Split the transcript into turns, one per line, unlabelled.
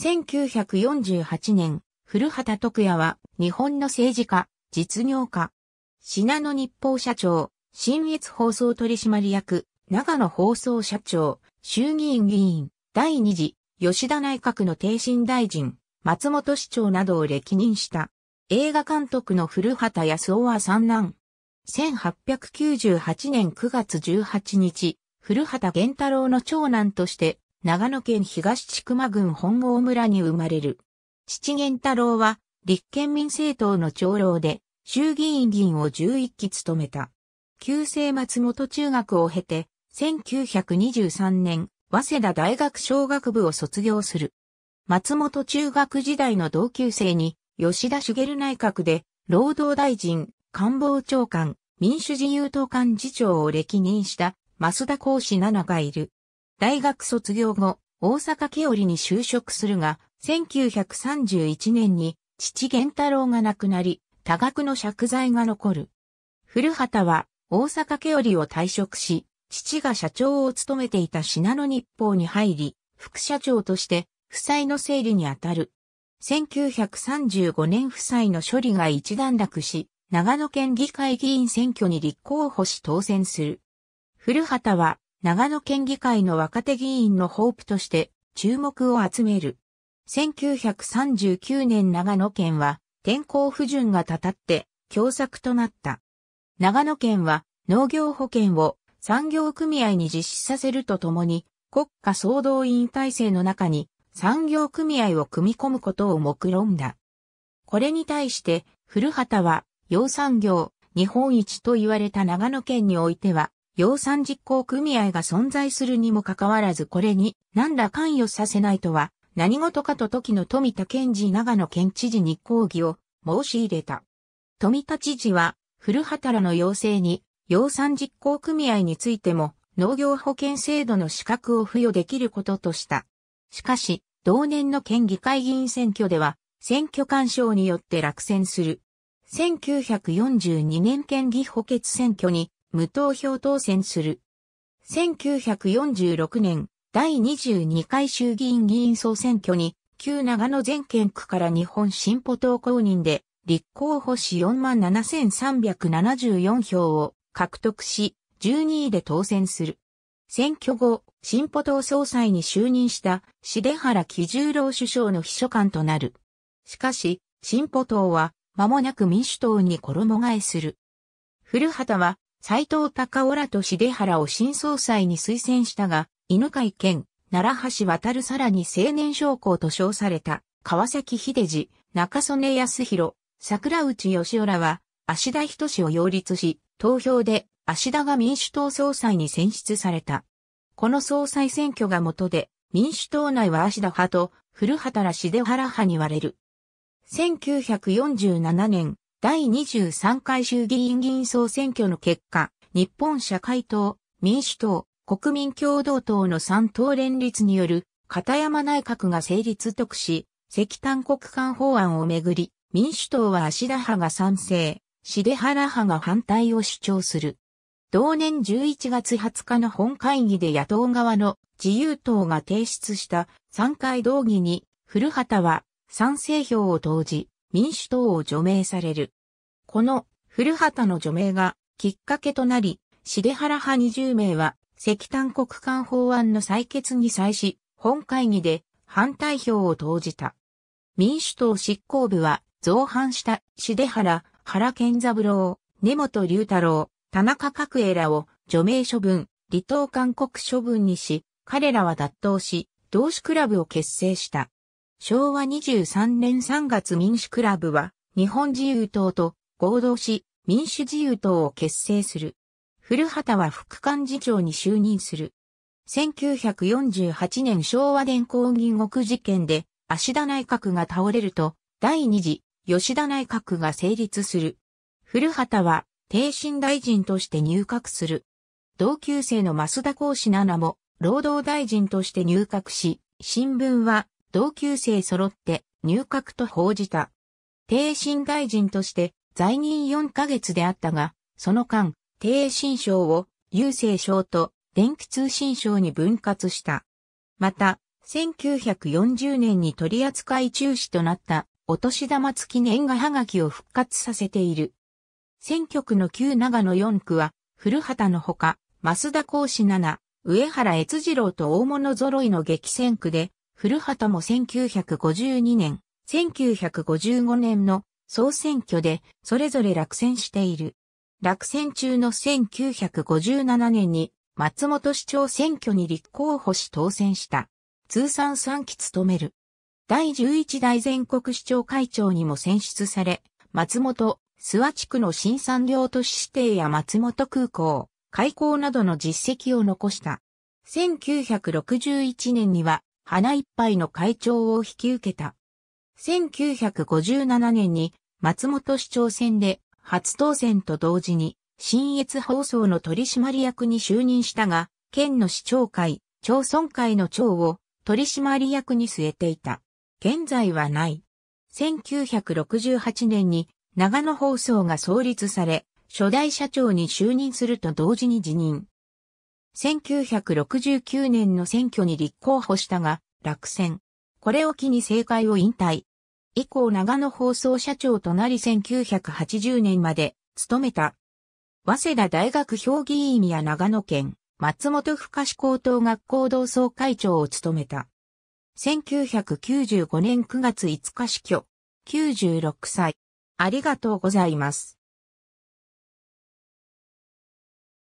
1948年、古畑徳也は日本の政治家、実業家、品野日報社長、新越放送取締役、長野放送社長、衆議院議員、第二次、吉田内閣の定身大臣、松本市長などを歴任した。映画監督の古畑康夫は三男。1898年9月18日、古畑源太郎の長男として、長野県東千曲郡本郷村に生まれる。七元太郎は、立憲民政党の長老で、衆議院議員を11期務めた。旧制松本中学を経て、1923年、早稲田大学商学部を卒業する。松本中学時代の同級生に、吉田茂内閣で、労働大臣、官房長官、民主自由党幹事長を歴任した、増田孝志奈々がいる。大学卒業後、大阪木織に就職するが、1931年に父源太郎が亡くなり、多額の借財が残る。古畑は大阪木織を退職し、父が社長を務めていた品野日報に入り、副社長として、負債の整理にあたる。1935年負債の処理が一段落し、長野県議会議員選挙に立候補し当選する。古畑は長野県議会の若手議員のホープとして注目を集める。1939年長野県は天候不順がたたって凶作となった。長野県は農業保険を産業組合に実施させるとともに国家総動員体制の中に産業組合を組み込むことを目論んだ。これに対して古畑は養産業日本一と言われた長野県においては養蚕実行組合が存在するにもかかわらずこれに何ら関与させないとは何事かと時の富田健治長野県知事に抗議を申し入れた。富田知事は古畑らの要請に養蚕実行組合についても農業保険制度の資格を付与できることとした。しかし、同年の県議会議員選挙では、選挙干渉によって落選する。1942年県議補欠選挙に無投票当選する。1946年、第22回衆議院議員総選挙に、旧長野全県区から日本進歩党公認で、立候補し47,374票を獲得し、12位で当選する。選挙後、進歩党総裁に就任した、重原喜重郎首相の秘書官となる。しかし、進歩党は、間もなく民主党に衣替えする。古畑は、斎藤高浦らと重原を新総裁に推薦したが、犬飼健、奈良橋渡さらに青年将校と称された、川崎秀治、中曽根康弘、桜内義雄らは、芦田仁志を擁立し、投票で芦田が民主党総裁に選出された。この総裁選挙が元で、民主党内は芦田派と古畑ら重原派に割れる。1947年、第23回衆議院議員総選挙の結果、日本社会党、民主党、国民共同党の3党連立による片山内閣が成立特使、石炭国間法案をめぐり、民主党は足田派が賛成、シデハラ派が反対を主張する。同年11月20日の本会議で野党側の自由党が提出した3回動議に古畑は賛成票を投じ、民主党を除名される。この古畑の除名がきっかけとなり、重原派20名は石炭国間法案の採決に際し、本会議で反対票を投じた。民主党執行部は造反した重原、原健三郎、根本龍太郎、田中角栄らを除名処分、離党勧告処分にし、彼らは脱党し、同志クラブを結成した。昭和23年3月民主クラブは日本自由党と合同し民主自由党を結成する。古畑は副幹事長に就任する。1948年昭和電工銀獄事件で足田内閣が倒れると第二次吉田内閣が成立する。古畑は定身大臣として入閣する。同級生の増田講志奈々も労働大臣として入閣し、新聞は同級生揃って入閣と報じた。低新大臣として在任4ヶ月であったが、その間、低新省を郵政省と電気通信省に分割した。また、1940年に取扱い中止となったお年玉付き年賀はがきを復活させている。選挙区の旧長野4区は、古畑のほか、増田講師7、上原悦次郎と大物揃いの激戦区で、古畑も1952年、1955年の総選挙でそれぞれ落選している。落選中の1957年に松本市長選挙に立候補し当選した。通算3期務める。第11代全国市長会長にも選出され、松本、諏訪地区の新産業都市指定や松本空港、開港などの実績を残した。1961年には花一杯の会長を引き受けた。1957年に松本市長選で初当選と同時に新越放送の取締役に就任したが、県の市長会、町村会の長を取締役に据えていた。現在はない。1968年に長野放送が創立され、初代社長に就任すると同時に辞任。1969年の選挙に立候補したが、落選。これを機に政界を引退。以降長野放送社長となり1980年まで務めた。早稲田大学評議員や長野県松本深志高等学校同窓会長を務めた。1995年9月5日死去。96歳。ありがとうございます。